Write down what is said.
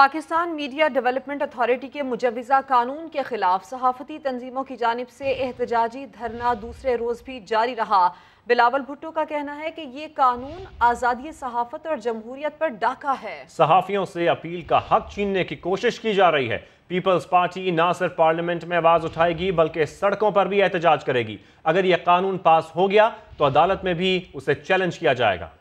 Pakistan media development authority के मुजवज़ा कानून के खिलाफ सहाफ़ती तंजीमों की जानब से एहतजाजी धरना दूसरे रोज़ भी जारी रहा बिलावल भुट्टो का कहना है कि ये कानून आज़ादी सहाफ़त और जमहूरियत पर डाका है सहाफ़ियों से अपील का हक छीनने की कोशिश की जा रही है पीपल्स पार्टी ना सिर्फ पार्लियामेंट में आवाज़ उठाएगी बल्कि सड़कों पर भी एहतजाज करेगी अगर यह कानून पास हो गया तो अदालत में भी उसे चैलेंज किया जाएगा